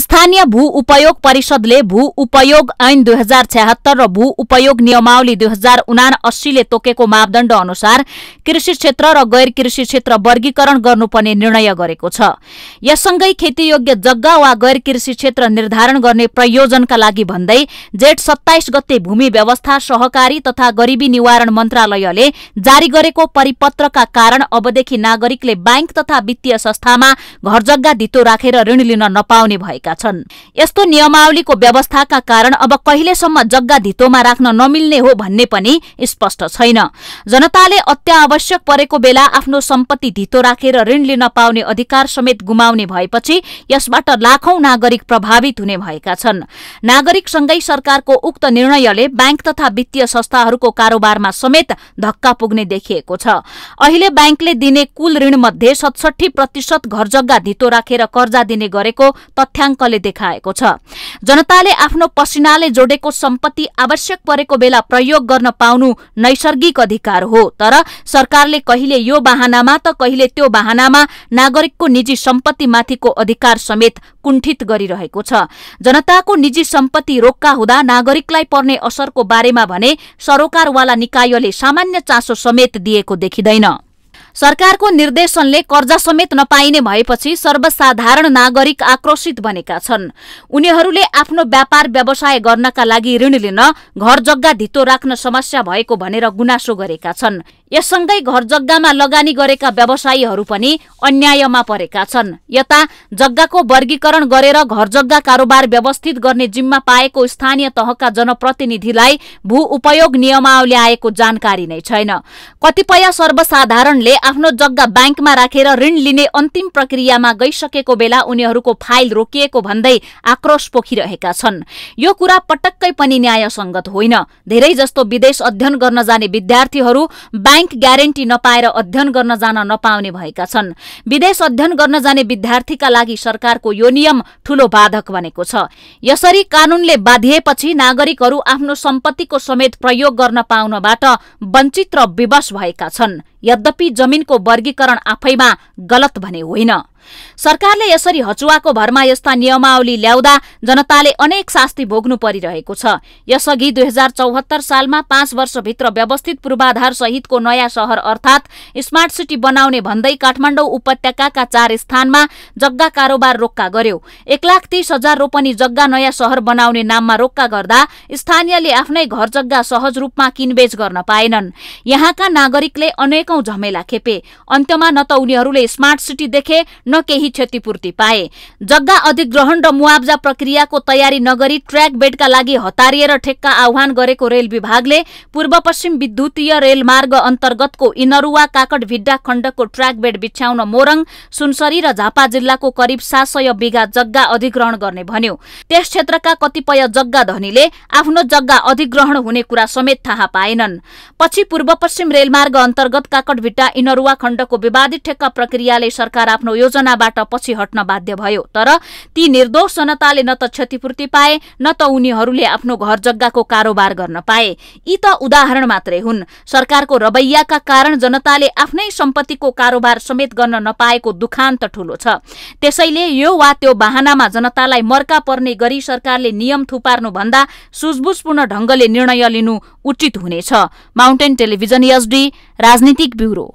स्थानीय भू उपयोग परिषदले भू उपयोग ऐन दुई हजार छ्याहत्तर र भू उपयोग नियमावली दुई हजार उना अस्सीले तोकेको मापदण्ड अनुसार कृषि क्षेत्र र गैर कृषि क्षेत्र वर्गीकरण गर्नुपर्ने निर्णय गरेको छ यससँगै खेतीयोग्य जग्गा वा गैर कृषि क्षेत्र निर्धारण गर्ने प्रयोजनका लागि भन्दै जेठ सत्ताइस गते भूमि व्यवस्था सहकारी तथा गरिबी निवारण मन्त्रालयले जारी गरेको परिपत्रका कारण अबदेखि नागरिकले ब्याङ्क तथा वित्तीय संस्थामा घर जग्गा धितो राखेर ऋण लिन नपाउने भयो गरेका छन् यस्तो नियमावलीको व्यवस्थाका कारण अब कहिलेसम्म जग्गा धितोमा राख्न नमिल्ने हो भन्ने पनि स्पष्ट छैन जनताले अत्यावश्यक परेको बेला आफ्नो सम्पत्ति धितो राखेर ऋण लिन पाउने अधिकार समेत गुमाउने भएपछि यसबाट लाखौं नागरिक प्रभावित हुने भएका छन् नागरिकसँगै सरकारको उक्त निर्णयले ब्याङ्क तथा वित्तीय संस्थाहरूको कारोबारमा समेत धक्का पुग्ने देखिएको छ अहिले ब्याङ्कले दिने कुल ऋण मध्ये सतसठी प्रतिशत घर जग्गा धितो राखेर कर्जा दिने गरेको तथ्याङ्क आतंकले देखाएको छ जनताले आफ्नो पसिनाले जोडेको सम्पत्ति आवश्यक परेको बेला प्रयोग गर्न पाउनु नैसर्गिक अधिकार हो तर सरकारले कहिले यो बाहनामा त कहिले त्यो बाहनामा नागरिकको निजी सम्पत्तिमाथिको अधिकार समेत कुण्ठित गरिरहेको छ जनताको निजी सम्पत्ति रोक्का हुँदा नागरिकलाई पर्ने असरको बारेमा भने सरोकारवाला निकायले सामान्य चासो समेत दिएको देखिँदैन सरकारको निर्देशनले कर्जा समेत नपाइने भएपछि सर्वसाधारण नागरिक आक्रोशित बनेका छन् उनीहरूले आफ्नो व्यापार व्यवसाय गर्नका लागि ऋण लिन घर जग्गा धितो राख्न समस्या भएको भनेर गुनासो गरेका छन् यससँगै घर जग्गामा लगानी गरेका व्यवसायीहरू पनि अन्यायमा परेका छन् यता जग्गाको वर्गीकरण गरेर घर जग्गा कारोबार व्यवस्थित गर्ने जिम्मा पाएको स्थानीय तहका जनप्रतिनिधिलाई भू उपयोग नियमावली आएको जानकारी नै छैन कतिपय सर्वसाधारणले आफ्नो जग्गा ब्याङ्कमा राखेर ऋण लिने अन्तिम प्रक्रियामा गइसकेको बेला उनीहरूको फाइल रोकिएको भन्दै आक्रोश पोखिरहेका छन् यो कुरा पटक्कै पनि न्यायसङ्गत होइन धेरै जस्तो विदेश अध्ययन गर्न जाने विद्यार्थीहरू ब्याङ्क ग्यारेन्टी नपाएर अध्ययन गर्न जान नपाउने भएका छन् विदेश अध्ययन गर्न जाने विद्यार्थीका लागि सरकारको यो नियम ठूलो बाधक बनेको छ यसरी कानूनले बाधिएपछि नागरिकहरू आफ्नो सम्पत्तिको समेत प्रयोग गर्न पाउनबाट वञ्चित र विवश भएका छन् यद्यपि जमिनको वर्गीकरण आफैमा गलत भने होइन सरकारले यसरी हचुवाको भरमा यस्ता नियमावली ल्याउँदा जनताले अनेक शास्ति भोग्नु परिरहेको छ यसअघि दुई हजार चौहत्तर सालमा पाँच वर्षभित्र व्यवस्थित पूर्वाधार सहितको नयाँ शहर अर्थात स्मार्ट सिटी बनाउने भन्दै काठमाडौँ उपत्यकाका चार स्थानमा जग्गा कारोबार रोक्का गर्यो एक लाख तीस हजार रोपनी जग्गा नयाँ शहर बनाउने नाममा रोक्का गर्दा स्थानीयले आफ्नै घर जग्गा सहज रूपमा किनबेच गर्न पाएनन् यहाँका नागरिकले अनेकौं झमेला खेपे अन्त्यमा न त उनीहरूले स्मार्ट सिटी देखे केही क्षतिपूर्ति पाए जग्गा अधिग्रहण र मुआब्जा प्रक्रियाको तयारी नगरी ट्र्याक बेडका लागि हतारिएर ठेक्का आह्वान गरेको रेल विभागले पूर्व पश्चिम विद्युतीय रेलमार्ग अन्तर्गतको इनरुवा काकड भिड्डा खण्डको ट्र्याक बेड बिछ्याउन मोरङ सुनसरी र झापा जिल्लाको करिब सात सय बिघा जग्गा अधिग्रहण गर्ने भन्यो त्यस क्षेत्रका कतिपय जग्गा धनीले आफ्नो जग्गा अधिग्रहण हुने कुरा समेत थाहा पाएनन् पछि पूर्व पश्चिम रेलमार्ग अन्तर्गत काकड भिट्टा इनरुवा खण्डको विवादित ठेक्का प्रक्रियाले सरकार आफ्नो योजना योजनाबाट पछि हट्न बाध्य भयो तर ती निर्दोष जनताले न त क्षतिपूर्ति पाए न त उनीहरूले आफ्नो घर जग्गाको कारोबार गर्न पाए यी त उदाहरण मात्रै हुन् सरकारको रवैयाका कारण जनताले आफ्नै सम्पत्तिको कारोबार समेत गर्न नपाएको दुखान्त ठूलो छ त्यसैले यो वा त्यो बाहनामा जनतालाई मर्का पर्ने गरी सरकारले नियम थुपार्नुभन्दा सुझबुझपूर्ण ढंगले निर्णय लिनु उचित हुनेछ माउन्टेन टेलिभिजन एसडी राजनीतिक ब्युरो